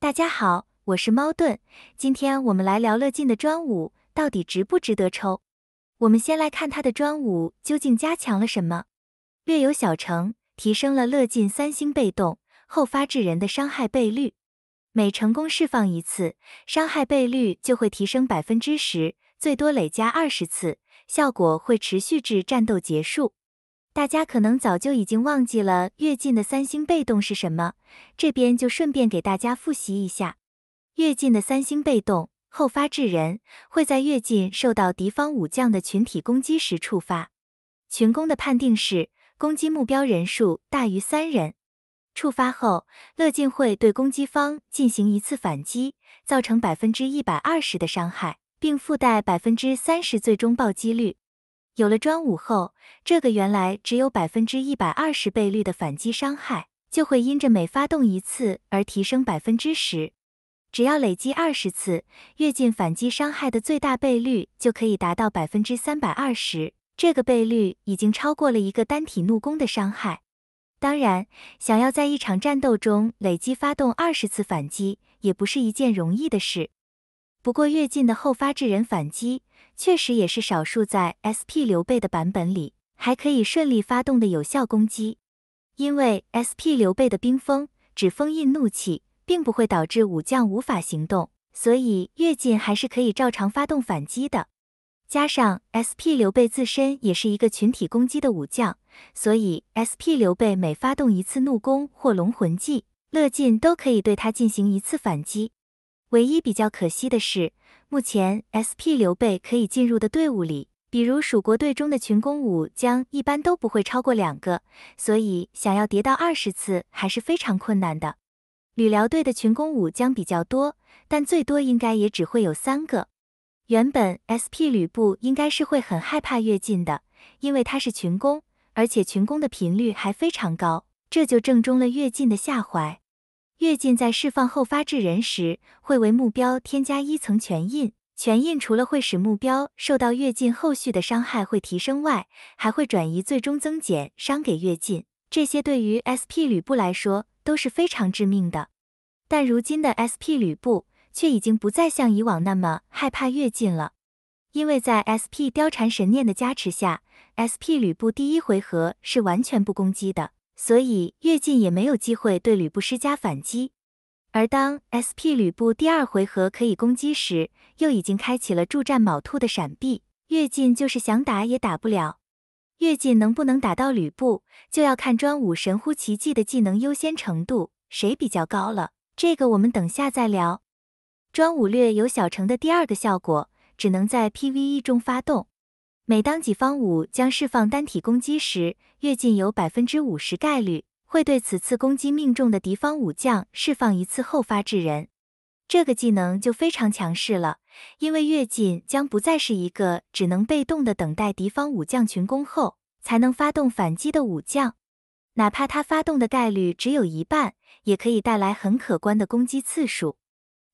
大家好，我是猫顿，今天我们来聊乐进的专武到底值不值得抽。我们先来看他的专武究竟加强了什么，略有小成，提升了乐进三星被动后发制人的伤害倍率，每成功释放一次，伤害倍率就会提升百分之十，最多累加二十次，效果会持续至战斗结束。大家可能早就已经忘记了乐进的三星被动是什么，这边就顺便给大家复习一下。乐进的三星被动后发制人会在乐进受到敌方武将的群体攻击时触发，群攻的判定是攻击目标人数大于三人。触发后，乐进会对攻击方进行一次反击，造成百分之一百二十的伤害，并附带百分之三十最终暴击率。有了专武后，这个原来只有百分之一百二十倍率的反击伤害，就会因着每发动一次而提升百分之十。只要累积二十次，跃进反击伤害的最大倍率就可以达到百分之三百二十。这个倍率已经超过了一个单体怒攻的伤害。当然，想要在一场战斗中累计发动二十次反击，也不是一件容易的事。不过，跃进的后发制人反击。确实也是少数在 SP 刘备的版本里还可以顺利发动的有效攻击，因为 SP 刘备的冰封只封印怒气，并不会导致武将无法行动，所以乐进还是可以照常发动反击的。加上 SP 刘备自身也是一个群体攻击的武将，所以 SP 刘备每发动一次怒攻或龙魂技，乐进都可以对他进行一次反击。唯一比较可惜的是，目前 SP 刘备可以进入的队伍里，比如蜀国队中的群攻武将一般都不会超过两个，所以想要叠到二十次还是非常困难的。吕辽队的群攻武将比较多，但最多应该也只会有三个。原本 SP 吕布应该是会很害怕跃进的，因为他是群攻，而且群攻的频率还非常高，这就正中了跃进的下怀。跃进在释放后发制人时，会为目标添加一层全印。全印除了会使目标受到跃进后续的伤害会提升外，还会转移最终增减伤给跃进。这些对于 SP 吕布来说都是非常致命的。但如今的 SP 吕布却已经不再像以往那么害怕跃进了，因为在 SP 貂蝉神念的加持下，SP 吕布第一回合是完全不攻击的。所以越进也没有机会对吕布施加反击，而当 SP 吕布第二回合可以攻击时，又已经开启了助战卯兔的闪避，越进就是想打也打不了。越进能不能打到吕布，就要看专武神乎其技的技能优先程度谁比较高了，这个我们等下再聊。专武略有小成的第二个效果，只能在 PVE 中发动。每当己方武将释放单体攻击时，跃进有百分之五十概率会对此次攻击命中的敌方武将释放一次后发制人。这个技能就非常强势了，因为跃进将不再是一个只能被动的等待敌方武将群攻后才能发动反击的武将，哪怕他发动的概率只有一半，也可以带来很可观的攻击次数。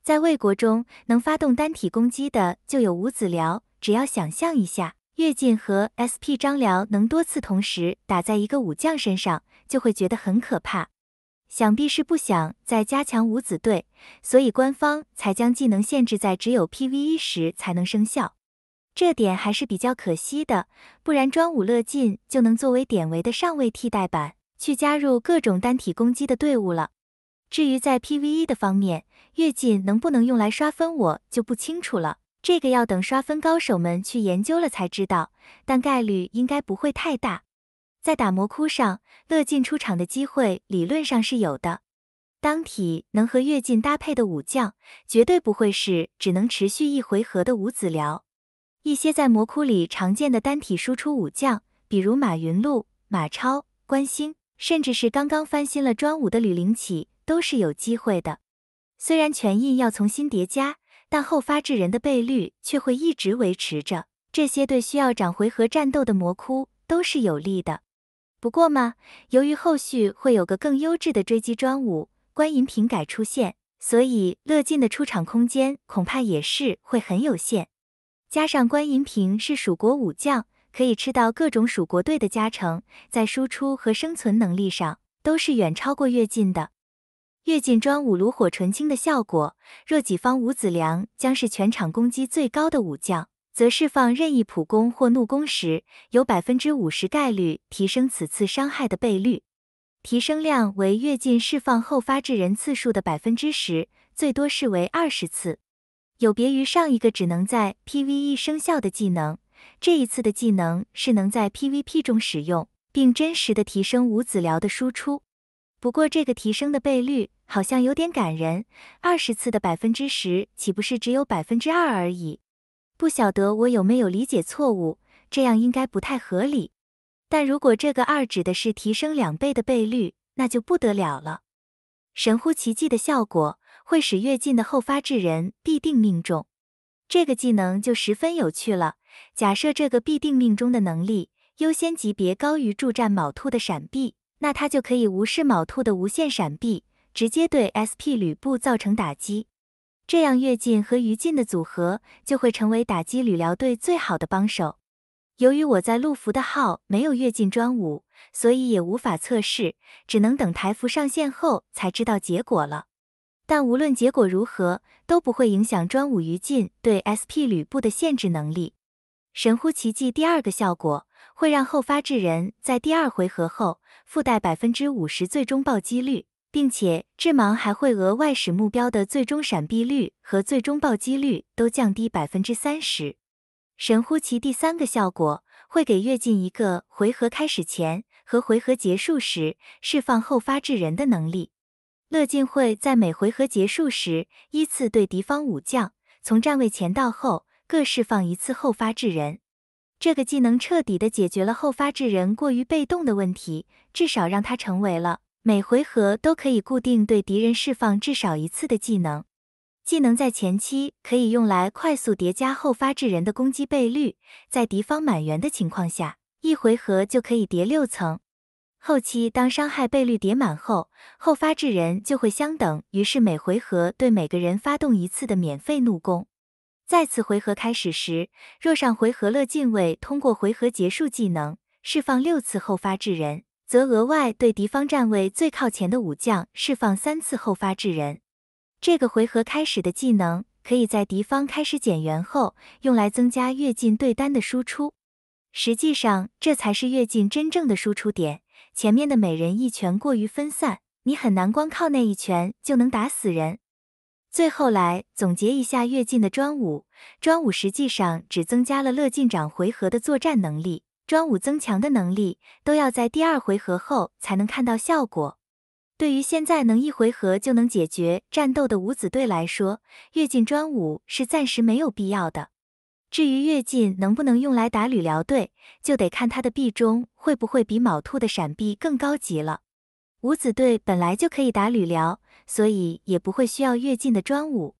在魏国中，能发动单体攻击的就有五子辽，只要想象一下。乐进和 SP 张辽能多次同时打在一个武将身上，就会觉得很可怕。想必是不想再加强五子队，所以官方才将技能限制在只有 PVE 时才能生效。这点还是比较可惜的，不然专武乐进就能作为典韦的上位替代版，去加入各种单体攻击的队伍了。至于在 PVE 的方面，乐进能不能用来刷分，我就不清楚了。这个要等刷分高手们去研究了才知道，但概率应该不会太大。在打魔窟上，乐进出场的机会理论上是有的。当体能和乐进搭配的武将，绝对不会是只能持续一回合的五子辽。一些在魔窟里常见的单体输出武将，比如马云禄、马超、关兴，甚至是刚刚翻新了专武的吕玲绮，都是有机会的。虽然权印要重新叠加。但后发制人的倍率却会一直维持着，这些对需要长回合战斗的魔窟都是有利的。不过嘛，由于后续会有个更优质的追击专武观银瓶改出现，所以乐进的出场空间恐怕也是会很有限。加上观银瓶是蜀国武将，可以吃到各种蜀国队的加成，在输出和生存能力上都是远超过乐进的。跃进专武炉火纯青的效果，若己方五子良将是全场攻击最高的武将，则释放任意普攻或怒攻时，有百分之五十概率提升此次伤害的倍率，提升量为跃进释放后发制人次数的百分之十，最多视为二十次。有别于上一个只能在 PvE 生效的技能，这一次的技能是能在 PVP 中使用，并真实的提升五子良的输出。不过这个提升的倍率好像有点感人，二十次的百分之十，岂不是只有百分之二而已？不晓得我有没有理解错误，这样应该不太合理。但如果这个二指的是提升两倍的倍率，那就不得了了，神乎其技的效果会使越近的后发制人必定命中，这个技能就十分有趣了。假设这个必定命中的能力优先级别高于助战卯兔的闪避。那他就可以无视卯兔的无限闪避，直接对 SP 吕布造成打击。这样跃进和于禁的组合就会成为打击吕辽队最好的帮手。由于我在陆服的号没有跃进专武，所以也无法测试，只能等台服上线后才知道结果了。但无论结果如何，都不会影响专武于禁对 SP 吕布的限制能力。神乎其技第二个效果会让后发制人在第二回合后。附带百分之五十最终暴击率，并且致盲还会额外使目标的最终闪避率和最终暴击率都降低百分之三十。神乎其第三个效果会给乐进一个回合开始前和回合结束时释放后发制人的能力。乐进会在每回合结束时依次对敌方武将从站位前到后各释放一次后发制人。这个技能彻底的解决了后发制人过于被动的问题，至少让它成为了每回合都可以固定对敌人释放至少一次的技能。技能在前期可以用来快速叠加后发制人的攻击倍率，在敌方满员的情况下，一回合就可以叠六层。后期当伤害倍率叠满后，后发制人就会相等，于是每回合对每个人发动一次的免费怒攻。再次回合开始时，若上回合乐进位通过回合结束技能释放六次后发制人，则额外对敌方站位最靠前的武将释放三次后发制人。这个回合开始的技能可以在敌方开始减员后用来增加乐进对单的输出。实际上，这才是乐进真正的输出点。前面的每人一拳过于分散，你很难光靠那一拳就能打死人。最后来总结一下跃进的专武。专武实际上只增加了乐进长回合的作战能力，专武增强的能力都要在第二回合后才能看到效果。对于现在能一回合就能解决战斗的五子队来说，跃进专武是暂时没有必要的。至于跃进能不能用来打吕辽队，就得看他的臂中会不会比卯兔的闪避更高级了。五子队本来就可以打吕辽，所以也不会需要跃进的专武。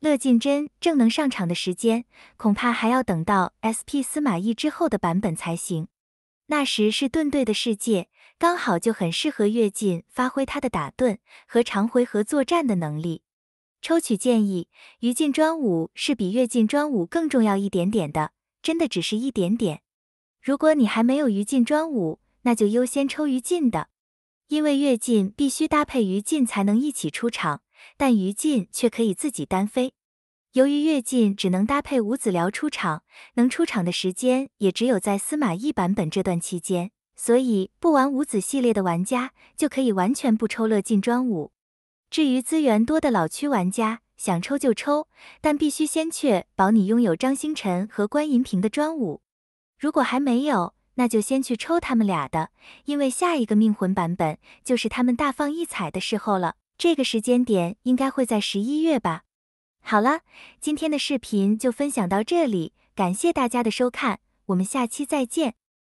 乐进真正能上场的时间，恐怕还要等到 S P 司马懿之后的版本才行。那时是盾队的世界，刚好就很适合跃进发挥他的打盾和长回合作战的能力。抽取建议：于禁专武是比跃进专武更重要一点点的，真的只是一点点。如果你还没有于禁专武，那就优先抽于禁的。因为跃进必须搭配于禁才能一起出场，但于禁却可以自己单飞。由于跃进只能搭配五子辽出场，能出场的时间也只有在司马懿版本这段期间，所以不玩五子系列的玩家就可以完全不抽乐进专武。至于资源多的老区玩家，想抽就抽，但必须先确保你拥有张星辰和关银屏的专武。如果还没有。那就先去抽他们俩的，因为下一个命魂版本就是他们大放异彩的时候了。这个时间点应该会在十一月吧。好了，今天的视频就分享到这里，感谢大家的收看，我们下期再见。